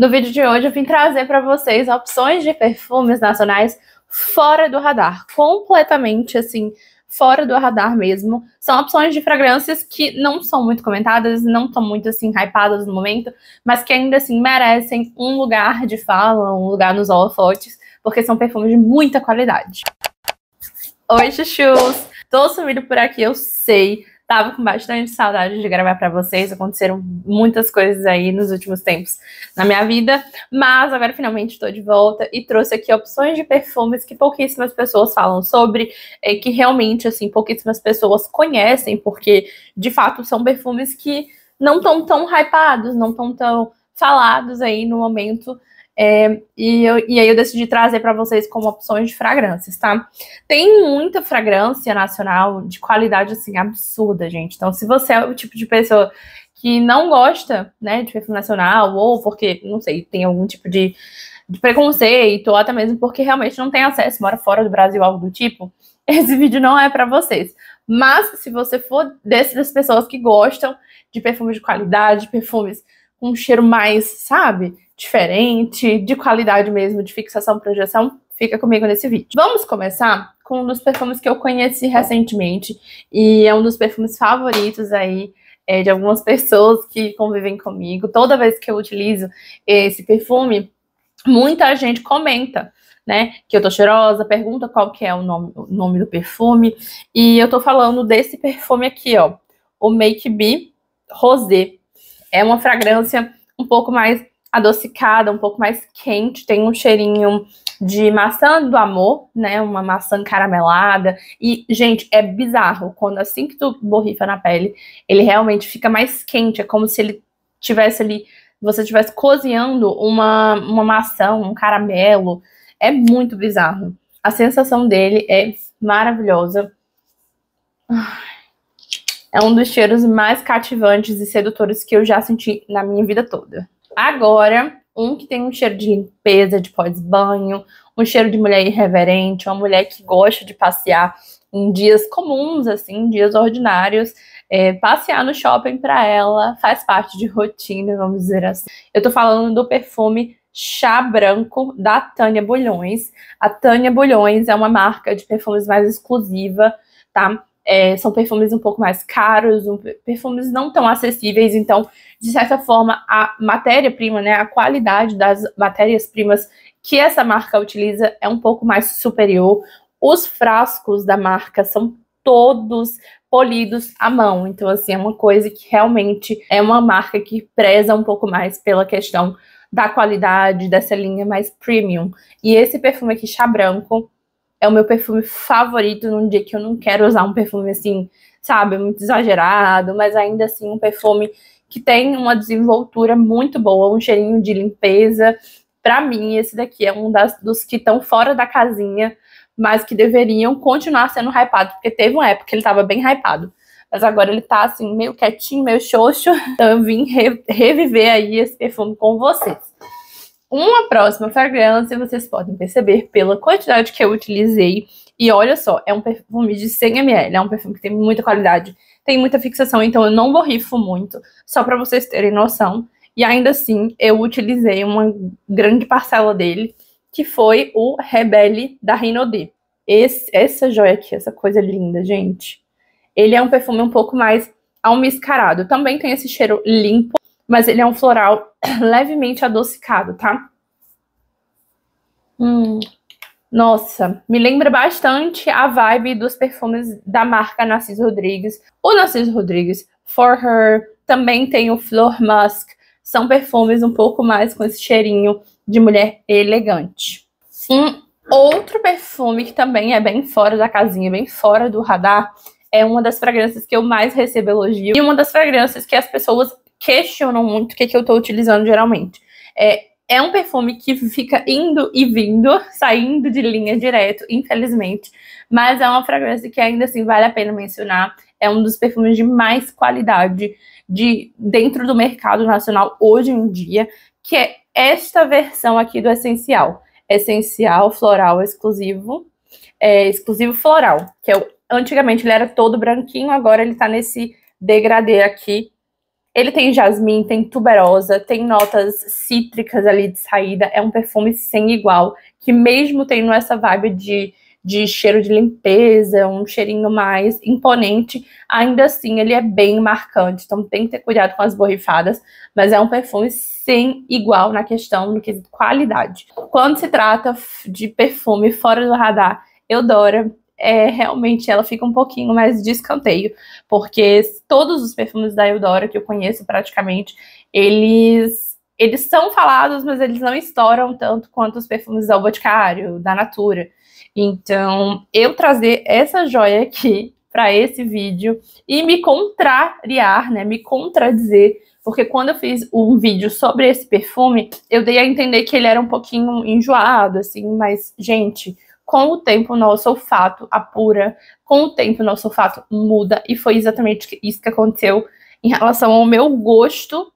No vídeo de hoje eu vim trazer para vocês opções de perfumes nacionais fora do radar, completamente assim, fora do radar mesmo. São opções de fragrâncias que não são muito comentadas, não estão muito assim hypadas no momento, mas que ainda assim merecem um lugar de fala, um lugar nos holofotes, porque são perfumes de muita qualidade. Oi, chuchus! Tô subindo por aqui, eu sei, Tava com bastante saudade de gravar para vocês. Aconteceram muitas coisas aí nos últimos tempos na minha vida, mas agora finalmente estou de volta e trouxe aqui opções de perfumes que pouquíssimas pessoas falam sobre, é, que realmente assim pouquíssimas pessoas conhecem, porque de fato são perfumes que não estão tão hypados, não estão tão falados aí no momento é, e, eu, e aí eu decidi trazer para vocês como opções de fragrâncias, tá? Tem muita fragrância nacional de qualidade assim absurda, gente. Então, se você é o tipo de pessoa que não gosta, né, de perfume nacional ou porque, não sei, tem algum tipo de, de preconceito ou até mesmo porque realmente não tem acesso, mora fora do Brasil, algo do tipo, esse vídeo não é para vocês. Mas se você for dessas pessoas que gostam de perfumes de qualidade, perfumes com um cheiro mais, sabe? diferente, de qualidade mesmo, de fixação e projeção, fica comigo nesse vídeo. Vamos começar com um dos perfumes que eu conheci recentemente e é um dos perfumes favoritos aí é, de algumas pessoas que convivem comigo. Toda vez que eu utilizo esse perfume, muita gente comenta. Né, que eu tô cheirosa, pergunta qual que é o nome, o nome do perfume. E eu tô falando desse perfume aqui, ó. O Make Be Rosé. É uma fragrância um pouco mais adocicada, um pouco mais quente, tem um cheirinho de maçã do amor, né? Uma maçã caramelada. E, gente, é bizarro. Quando assim que tu borrifa na pele, ele realmente fica mais quente. É como se ele tivesse ali. Você estivesse cozinhando uma, uma maçã, um caramelo. É muito bizarro. A sensação dele é maravilhosa. Ah, é um dos cheiros mais cativantes e sedutores que eu já senti na minha vida toda. Agora, um que tem um cheiro de limpeza, de pós-banho, um cheiro de mulher irreverente, uma mulher que gosta de passear em dias comuns, assim, dias ordinários. É, passear no shopping para ela faz parte de rotina, vamos dizer assim. Eu tô falando do perfume chá branco da Tânia Bolhões. A Tânia Bolhões é uma marca de perfumes mais exclusiva, tá? é, são perfumes um pouco mais caros, um, perfumes não tão acessíveis, então, de certa forma, a matéria-prima, né, a qualidade das matérias-primas que essa marca utiliza é um pouco mais superior. Os frascos da marca são todos polidos à mão. Então, assim, é uma coisa que realmente é uma marca que preza um pouco mais pela questão da qualidade dessa linha mais premium. E esse perfume aqui, chá branco, é o meu perfume favorito num dia que eu não quero usar um perfume assim, sabe, muito exagerado, mas ainda assim um perfume que tem uma desenvoltura muito boa, um cheirinho de limpeza. Para mim, esse daqui é um das, dos que estão fora da casinha, mas que deveriam continuar sendo hypado, porque teve uma época que ele estava bem hypado. Mas agora ele tá assim, meio quietinho, meio xoxo. Então eu vim re reviver aí esse perfume com vocês uma próxima fragrância, vocês podem perceber pela quantidade que eu utilizei. E olha só, é um perfume de 100ml, é um perfume que tem muita qualidade, tem muita fixação, então eu não borrifo muito, só para vocês terem noção. E ainda assim, eu utilizei uma grande parcela dele, que foi o Rebelle da Rinode. Esse, essa joia aqui, essa coisa linda, gente. Ele é um perfume um pouco mais almiscarado. Também tem esse cheiro limpo mas ele é um floral levemente adocicado, tá? Hum. Nossa, me lembra bastante a vibe dos perfumes da marca Narciso Rodrigues. O Narciso Rodrigues For Her também tem o Flor Musk. São perfumes um pouco mais com esse cheirinho de mulher elegante. Um outro perfume que também é bem fora da casinha, bem fora do radar, é uma das fragrâncias que eu mais recebo elogio e uma das fragrâncias que as pessoas questionam muito o que, é que eu tô utilizando geralmente. É, é um perfume que fica indo e vindo, saindo de linha direto, infelizmente. Mas é uma fragrância que ainda assim vale a pena mencionar. É um dos perfumes de mais qualidade de dentro do mercado nacional hoje em dia, que é esta versão aqui do essencial, essencial floral exclusivo, é, exclusivo floral, que é o, antigamente ele era todo branquinho, agora ele tá nesse degradê aqui ele tem jasmim, tem tuberosa, tem notas cítricas ali de saída. É um perfume sem igual, que mesmo tendo essa vibe de, de cheiro de limpeza, um cheirinho mais imponente, ainda assim ele é bem marcante. Então tem que ter cuidado com as borrifadas, mas é um perfume sem igual na questão do quesito qualidade. Quando se trata de perfume fora do radar, Eudora é, realmente ela fica um pouquinho mais de escanteio, porque todos os perfumes da Eudora que eu conheço praticamente, eles eles são falados, mas eles não estouram tanto quanto os perfumes da Boticário, da Natura. Então, eu trazer essa joia aqui para esse vídeo e me contrariar, né, me contradizer, porque quando eu fiz um vídeo sobre esse perfume, eu dei a entender que ele era um pouquinho enjoado, assim, mas gente, com o tempo nosso olfato apura, com o tempo nosso olfato muda, e foi exatamente isso que aconteceu em relação ao meu gosto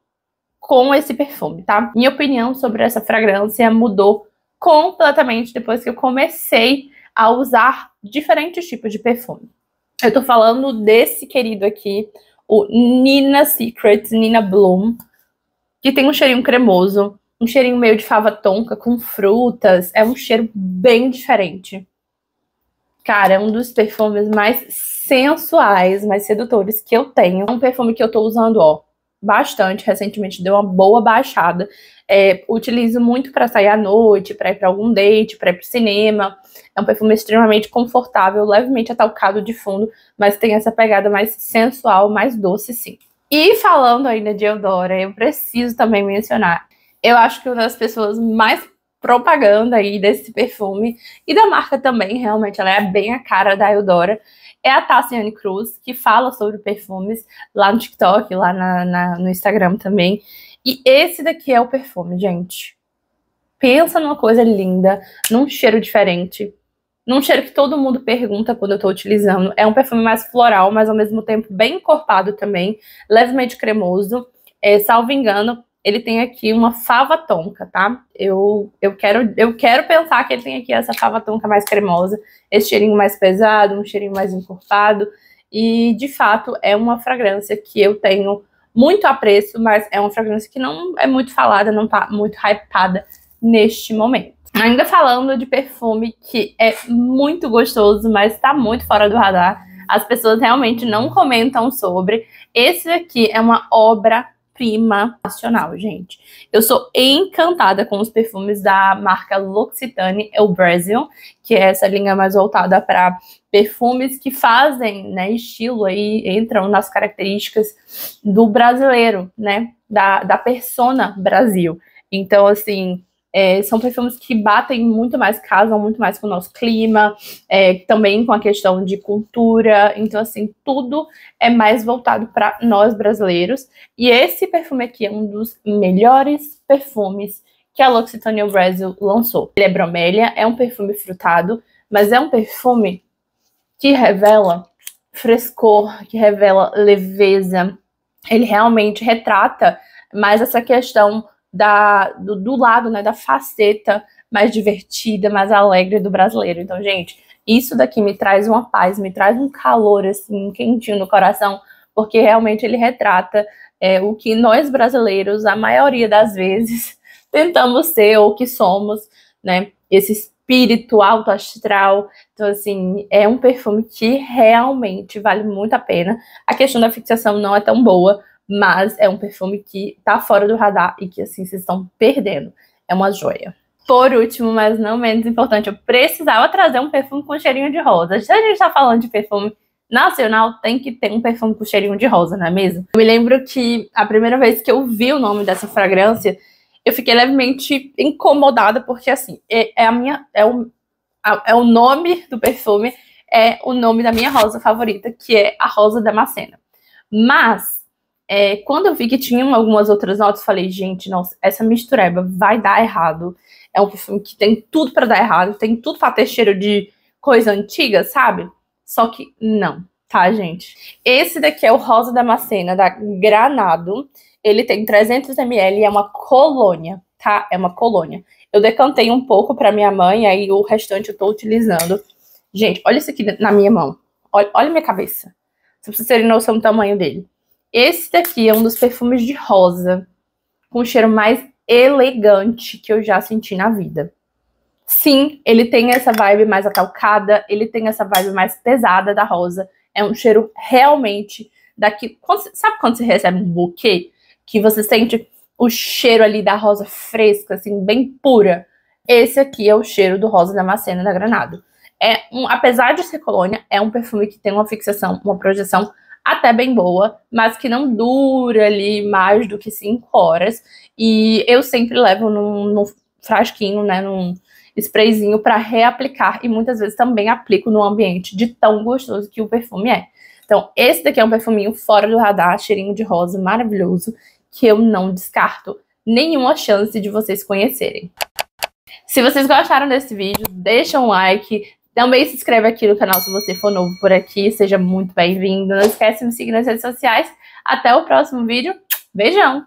com esse perfume, tá? Minha opinião sobre essa fragrância mudou completamente depois que eu comecei a usar diferentes tipos de perfume. Eu tô falando desse querido aqui, o Nina Secrets Nina Bloom, que tem um cheirinho cremoso, um cheirinho meio de fava tonka com frutas. É um cheiro bem diferente. Cara, é um dos perfumes mais sensuais, mais sedutores que eu tenho. É um perfume que eu tô usando, ó, bastante recentemente, deu uma boa baixada. É, utilizo muito para sair à noite, para ir para algum date, para ir pro cinema. É um perfume extremamente confortável, levemente atalcado de fundo, mas tem essa pegada mais sensual, mais doce, sim. E falando ainda de Eudora, eu preciso também mencionar eu acho que uma das pessoas mais propaganda aí desse perfume e da marca também, realmente, ela é bem a cara da Eudora. É a Tassiane Cruz, que fala sobre perfumes lá no TikTok, lá na, na, no Instagram também. E esse daqui é o perfume, gente. Pensa numa coisa linda, num cheiro diferente, num cheiro que todo mundo pergunta quando eu tô utilizando. É um perfume mais floral, mas ao mesmo tempo bem encorpado também, levemente cremoso. É, salvo engano, ele tem aqui uma fava tonka, tá? Eu, eu, quero, eu quero pensar que ele tem aqui essa fava tonka mais cremosa, esse cheirinho mais pesado, um cheirinho mais encorpado. E, de fato, é uma fragrância que eu tenho muito apreço, mas é uma fragrância que não é muito falada, não tá muito hypada neste momento. Ainda falando de perfume que é muito gostoso, mas tá muito fora do radar. As pessoas realmente não comentam sobre. Esse aqui é uma obra prima nacional, gente. Eu sou encantada com os perfumes da marca L'Occitane El é Brasil, que é essa linha mais voltada para perfumes que fazem, né, estilo aí, entram nas características do brasileiro, né, da, da persona Brasil. Então, assim, é, são perfumes que batem muito mais, casam muito mais com o nosso clima, é, também com a questão de cultura. Então, assim, tudo é mais voltado para nós brasileiros. E esse perfume aqui é um dos melhores perfumes que a L'Occitane Brasil lançou. Ele é bromélia, é um perfume frutado, mas é um perfume que revela frescor, que revela leveza. Ele realmente retrata mais essa questão da, do, do lado, né, da faceta mais divertida, mais alegre do brasileiro. Então, gente, isso daqui me traz uma paz, me traz um calor, assim, quentinho no coração, porque realmente ele retrata é, o que nós brasileiros, a maioria das vezes, tentamos ser ou que somos, né? Esse espírito alto astral. Então, assim, é um perfume que realmente vale muito a pena. A questão da fixação não é tão boa, mas é um perfume que tá fora do radar e que assim vocês estão perdendo. É uma joia. Por último, mas não menos importante, eu precisava trazer um perfume com cheirinho de rosa. Já a gente tá falando de perfume nacional, tem que ter um perfume com cheirinho de rosa, não é mesmo? Eu me lembro que a primeira vez que eu vi o nome dessa fragrância, eu fiquei levemente incomodada, porque assim, é, é a minha. É o, a, é o nome do perfume, é o nome da minha rosa favorita, que é a rosa macena Mas é, quando eu vi que tinham algumas outras notas, falei, gente, nossa, essa mistureba vai dar errado. É um perfume que tem tudo para dar errado, tem tudo pra ter cheiro de coisa antiga, sabe? Só que não, tá, gente? Esse daqui é o Rosa da macena da Granado. Ele tem 300 ml e é uma colônia, tá? É uma colônia. Eu decantei um pouco pra minha mãe, aí o restante eu tô utilizando. Gente, olha isso aqui na minha mão. Olha, olha minha cabeça. Só pra vocês terem noção do tamanho dele. Esse daqui é um dos perfumes de rosa, com o cheiro mais elegante que eu já senti na vida. Sim, ele tem essa vibe mais acalcada, ele tem essa vibe mais pesada da rosa. É um cheiro realmente daqui. Sabe quando você recebe um buquê? Que você sente o cheiro ali da rosa fresca, assim, bem pura. Esse aqui é o cheiro do rosa Macena da Granada. É um, apesar de ser colônia, é um perfume que tem uma fixação, uma projeção até bem boa, mas que não dura ali mais do que 5 horas. E eu sempre levo num, num frasquinho, né, num sprayzinho para reaplicar e muitas vezes também aplico no ambiente de tão gostoso que o perfume é. Então, esse daqui é um perfuminho fora do radar, cheirinho de rosa maravilhoso, que eu não descarto nenhuma chance de vocês conhecerem. Se vocês gostaram desse vídeo, deixa um like, também se inscreve aqui no canal se você for novo por aqui. Seja muito bem-vindo. Não esquece de me seguir nas redes sociais. Até o próximo vídeo. Beijão!